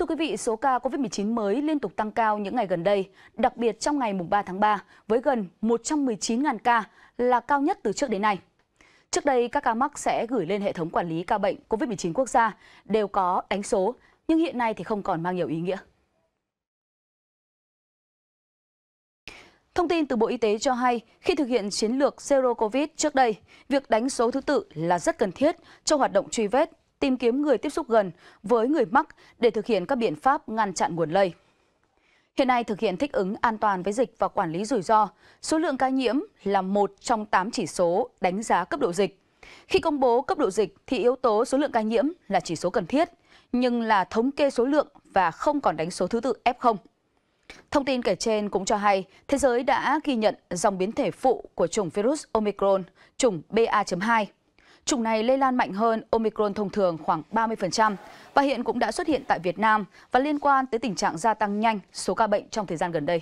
Thưa quý vị, số ca COVID-19 mới liên tục tăng cao những ngày gần đây, đặc biệt trong ngày 3 tháng 3 với gần 119.000 ca là cao nhất từ trước đến nay. Trước đây, các ca mắc sẽ gửi lên hệ thống quản lý ca bệnh COVID-19 quốc gia đều có đánh số, nhưng hiện nay thì không còn mang nhiều ý nghĩa. Thông tin từ Bộ Y tế cho hay, khi thực hiện chiến lược Zero Covid trước đây, việc đánh số thứ tự là rất cần thiết cho hoạt động truy vết tìm kiếm người tiếp xúc gần với người mắc để thực hiện các biện pháp ngăn chặn nguồn lây. Hiện nay thực hiện thích ứng an toàn với dịch và quản lý rủi ro, số lượng ca nhiễm là một trong 8 chỉ số đánh giá cấp độ dịch. Khi công bố cấp độ dịch thì yếu tố số lượng ca nhiễm là chỉ số cần thiết, nhưng là thống kê số lượng và không còn đánh số thứ tự F0. Thông tin kể trên cũng cho hay, thế giới đã ghi nhận dòng biến thể phụ của chủng virus Omicron, chủng BA.2. Chủng này lây lan mạnh hơn Omicron thông thường khoảng 30% và hiện cũng đã xuất hiện tại Việt Nam và liên quan tới tình trạng gia tăng nhanh số ca bệnh trong thời gian gần đây.